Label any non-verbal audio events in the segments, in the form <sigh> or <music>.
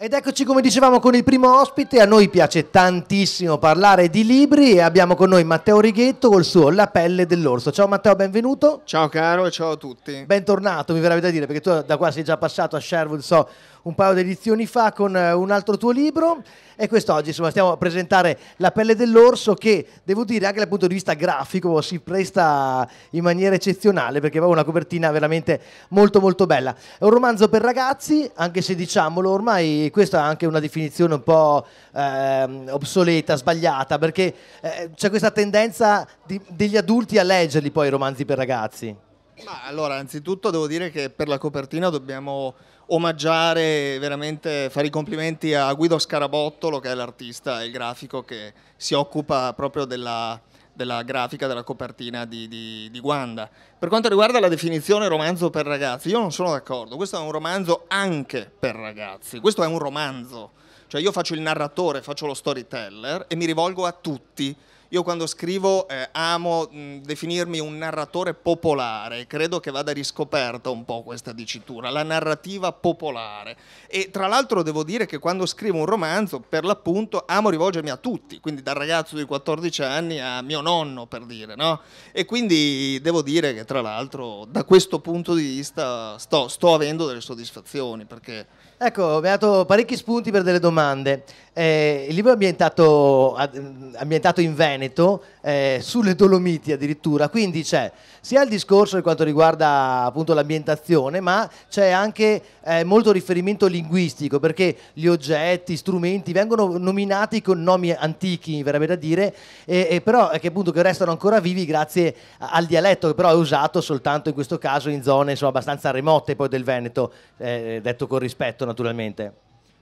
Ed eccoci come dicevamo con il primo ospite, a noi piace tantissimo parlare di libri e abbiamo con noi Matteo Righetto col suo La pelle dell'orso. Ciao Matteo, benvenuto. Ciao caro e ciao a tutti. Bentornato, mi verrebbe da dire, perché tu da qua sei già passato a Sherwood, so, un paio di edizioni fa con eh, un altro tuo libro e quest'oggi insomma stiamo a presentare La pelle dell'orso che devo dire anche dal punto di vista grafico si presta in maniera eccezionale perché è una copertina veramente molto molto bella. È un romanzo per ragazzi, anche se diciamolo ormai quindi questa è anche una definizione un po' ehm, obsoleta, sbagliata, perché eh, c'è questa tendenza di, degli adulti a leggerli poi i romanzi per ragazzi. Ma allora, anzitutto devo dire che per la copertina dobbiamo omaggiare, veramente fare i complimenti a Guido Scarabottolo, che è l'artista e il grafico che si occupa proprio della, della grafica della copertina di, di, di Guanda. Per quanto riguarda la definizione romanzo per ragazzi, io non sono d'accordo, questo è un romanzo anche per ragazzi, questo è un romanzo, cioè io faccio il narratore, faccio lo storyteller e mi rivolgo a tutti io quando scrivo eh, amo mh, mm, definirmi un narratore popolare, credo che vada riscoperta un po' questa dicitura, la narrativa popolare. E tra l'altro devo dire che quando scrivo un romanzo, per l'appunto, amo rivolgermi a tutti, quindi dal ragazzo di 14 anni a mio nonno, per dire, no? E quindi devo dire che tra l'altro da questo punto di vista sto, sto avendo delle soddisfazioni perché Ecco, mi ha dato parecchi spunti per delle domande. Eh, il libro è ambientato, ambientato in Veneto, eh, sulle Dolomiti addirittura, quindi c'è sia il discorso per quanto riguarda appunto l'ambientazione, ma c'è anche eh, molto riferimento linguistico, perché gli oggetti, strumenti vengono nominati con nomi antichi, verrebbe da dire, e, e però che appunto che restano ancora vivi grazie al dialetto, che però è usato soltanto in questo caso in zone insomma, abbastanza remote poi del Veneto, eh, detto con rispetto naturalmente.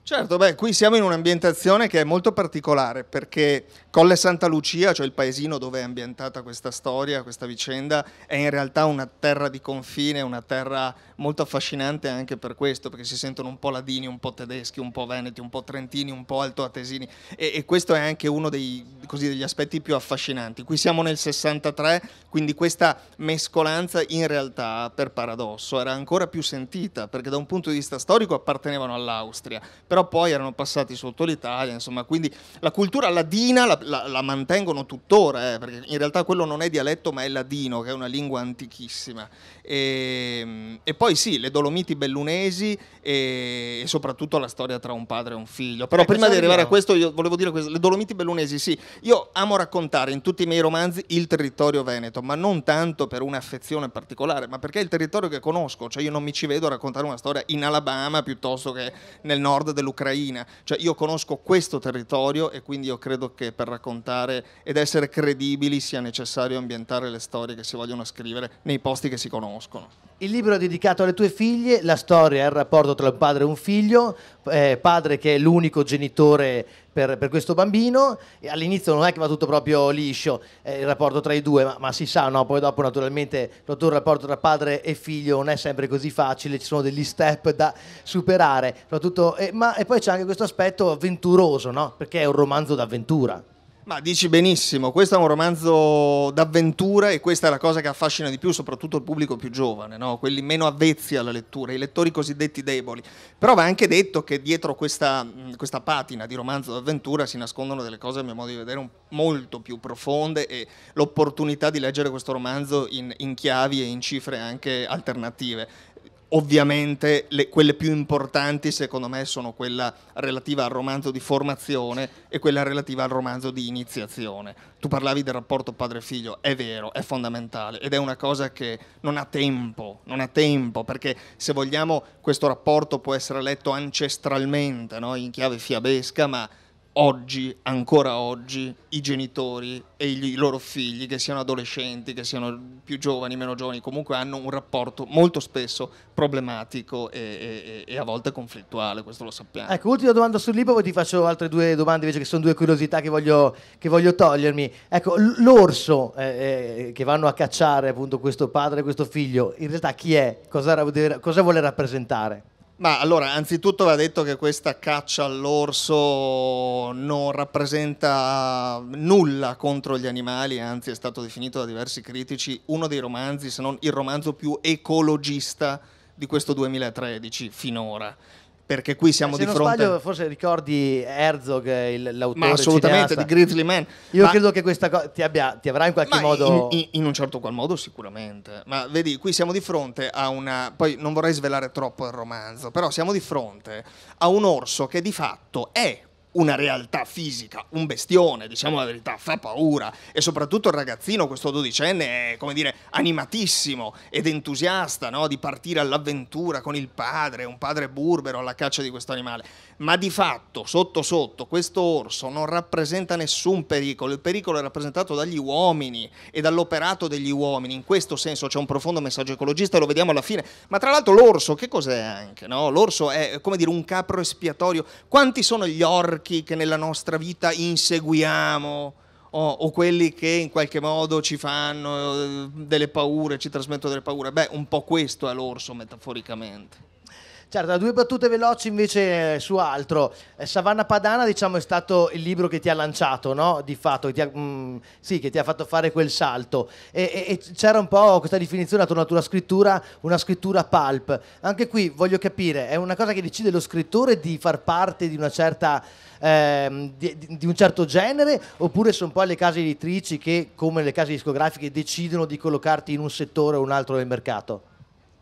Certo, beh, qui siamo in un'ambientazione che è molto particolare perché Colle Santa Lucia, cioè il paesino dove è ambientata questa storia, questa vicenda, è in realtà una terra di confine, una terra molto affascinante anche per questo, perché si sentono un po' ladini, un po' tedeschi, un po' veneti, un po' trentini, un po' altoatesini e, e questo è anche uno dei, così, degli aspetti più affascinanti. Qui siamo nel 63, quindi questa mescolanza in realtà, per paradosso, era ancora più sentita perché da un punto di vista storico appartenevano all'Austria però poi erano passati sotto l'Italia, insomma, quindi la cultura ladina la, la, la mantengono tuttora, eh, perché in realtà quello non è dialetto ma è ladino, che è una lingua antichissima. E, ehm, e poi sì, le Dolomiti bellunesi e, e, soprattutto la storia tra un padre e un figlio. Però eh, prima di arrivare a questo io volevo dire questo, le Dolomiti bellunesi sì, io amo raccontare in tutti i miei romanzi il territorio veneto, ma non tanto per un'affezione particolare, ma perché è il territorio che conosco, cioè io non mi ci vedo a raccontare una storia in Alabama piuttosto che nel nord del l'Ucraina, cioè io conosco questo territorio e quindi io credo che per raccontare ed essere credibili sia necessario ambientare le storie che si vogliono scrivere nei posti che si conoscono. Il libro è dedicato alle tue figlie, la storia è il rapporto tra un padre e un figlio, eh, padre che è l'unico genitore per, per questo bambino, all'inizio non è che va tutto proprio liscio eh, il rapporto tra i due, ma, ma, si sa, no? poi dopo naturalmente il rapporto tra padre e figlio non è sempre così facile, ci sono degli step da superare, soprattutto, eh, ma, e poi c'è anche questo aspetto avventuroso, no? perché è un romanzo d'avventura. Ma dici benissimo, questo è un romanzo d'avventura e questa è la cosa che affascina di più, soprattutto il pubblico più giovane, no? quelli meno avvezzi alla lettura, i lettori cosiddetti deboli. Però va anche detto che dietro questa, questa patina di romanzo d'avventura si nascondono delle cose, a mio modo di vedere, molto più profonde e l'opportunità di leggere questo romanzo in, in chiavi e in cifre anche alternative Ovviamente le, quelle più importanti secondo me sono quella relativa al romanzo di formazione e quella relativa al romanzo di iniziazione. Tu parlavi del rapporto padre-figlio, è vero, è fondamentale ed è una cosa che non ha tempo, non ha tempo perché se vogliamo questo rapporto può essere letto ancestralmente, no? in chiave fiabesca, ma oggi, ancora oggi, i genitori e i loro figli, che siano adolescenti, che siano più giovani, meno giovani, comunque hanno un rapporto molto spesso problematico e, e, e a volte conflittuale, questo lo sappiamo. Ecco, ultima domanda sul libro, poi ti faccio altre due domande invece che sono due curiosità che voglio, che voglio togliermi. Ecco, l'orso eh, eh, che vanno a cacciare appunto questo padre e questo figlio, in realtà chi è? Cosa, cosa vuole rappresentare? Ma allora, anzitutto va detto che questa caccia all'orso non rappresenta nulla contro gli animali, anzi è stato definito da diversi critici uno dei romanzi, se non il romanzo più ecologista di questo 2013 finora perché qui siamo eh, di fronte. Se non sbaglio, forse ricordi Herzog, il, l'autore. Ma assolutamente, cineasta. di Grizzly Man. Io ma... credo che questa cosa ti, abbia, ti avrà in qualche ma modo. In, in, in, un certo qual modo, sicuramente. Ma vedi, qui siamo di fronte a una. Poi non vorrei svelare troppo il romanzo, però siamo di fronte a un orso che di fatto è una realtà fisica, un bestione, diciamo la verità, fa paura e soprattutto il ragazzino, questo dodicenne, è come dire animatissimo ed entusiasta no? di partire all'avventura con il padre, un padre burbero alla caccia di questo animale, ma di fatto sotto sotto questo orso non rappresenta nessun pericolo, il pericolo è rappresentato dagli uomini e dall'operato degli uomini, in questo senso c'è un profondo messaggio ecologista e lo vediamo alla fine, ma tra l'altro l'orso che cos'è anche? No? L'orso è come dire un capro espiatorio, quanti sono gli orchi? porchi che nella nostra vita inseguiamo o, o quelli che in qualche modo ci fanno eh, delle paure, ci trasmettono delle paure. Beh, un po' questo è l'orso metaforicamente. Certo, due battute veloci invece eh, su altro. Eh, Savana Padana diciamo è stato il libro che ti ha lanciato, no? Di fatto, che ti ha, mh, mm, sì, che ti ha fatto fare quel salto. E, e, e c'era un po' questa definizione attorno alla tua scrittura, una scrittura pulp. Anche qui voglio capire, è una cosa che decide lo scrittore di far parte di una certa... Ehm, di, di, un certo genere oppure sono poi le case editrici che come le case discografiche decidono di collocarti in un settore o un altro del mercato?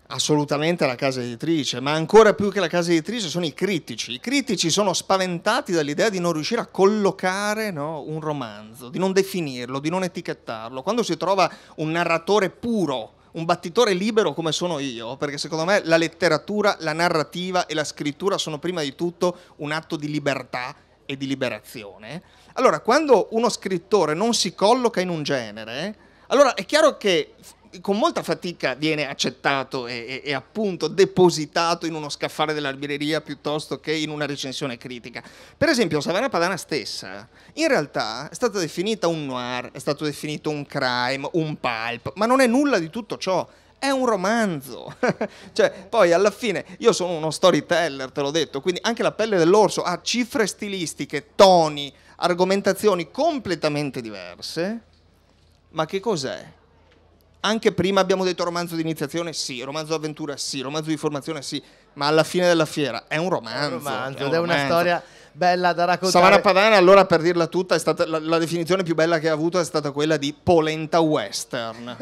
assolutamente la casa editrice, ma ancora più che la casa editrice sono i critici. I critici sono spaventati dall'idea di non riuscire a collocare no, un romanzo, di non definirlo, di non etichettarlo. Quando si trova un narratore puro, un battitore libero come sono io, perché secondo me la letteratura, la narrativa e la scrittura sono prima di tutto un atto di libertà e di liberazione. Allora, quando uno scrittore non si colloca in un genere, allora è chiaro che con molta fatica viene accettato e, e, e, appunto depositato in uno scaffale della libreria piuttosto che in una recensione critica. Per esempio, Savannah Padana stessa in realtà è stata definita un noir, è stato definito un crime, un pulp, ma non è nulla di tutto ciò è un romanzo. <laughs> cioè, poi alla fine io sono uno storyteller, te l'ho detto, quindi anche la pelle dell'orso ha cifre stilistiche, toni, argomentazioni completamente diverse. Ma che cos'è? anche prima abbiamo detto romanzo di iniziazione, sì, romanzo d'avventura, sì, romanzo di formazione, sì, ma alla fine della fiera è un romanzo. È un romanzo, è, un romanzo. è una storia bella da raccontare. Savara Padana, allora per dirla tutta, stata, la, la, definizione più bella che ha avuto è stata quella di polenta western. <laughs>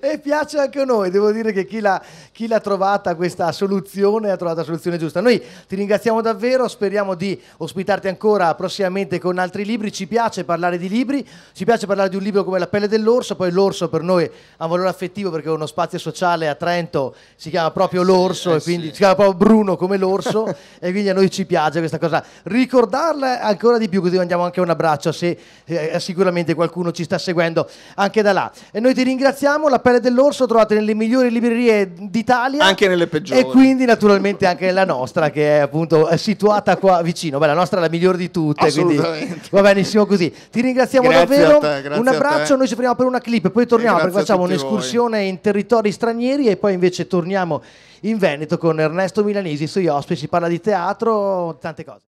e piace anche a noi, devo dire che chi l'ha, chi l'ha trovata questa soluzione ha trovato la soluzione giusta. Noi ti ringraziamo davvero, speriamo di ospitarti ancora prossimamente con altri libri, ci piace parlare di libri, ci piace parlare di un libro come La pelle dell'orso, poi l'orso per noi ha un valore affettivo perché è uno spazio sociale a Trento, si chiama proprio l'orso eh sì, e eh quindi sì. si chiama proprio Bruno come l'orso <laughs> e quindi a noi ci piace questa questa cosa, ricordarla ancora di più, così mandiamo anche un abbraccio se eh, sicuramente qualcuno ci sta seguendo anche da là. E noi ti ringraziamo, La pelle dell'orso trovate nelle migliori librerie d'Italia. Anche nelle peggiori. E quindi naturalmente anche nella nostra che è appunto situata qua vicino. Beh, la nostra è la migliore di tutte, quindi va benissimo così. Ti ringraziamo grazie davvero, te, un abbraccio, noi ci fermiamo per una clip, poi torniamo perché facciamo un'escursione voi. in territori stranieri e poi invece torniamo in Veneto con Ernesto Milanisi sui ospiti, si parla di teatro, tante cose.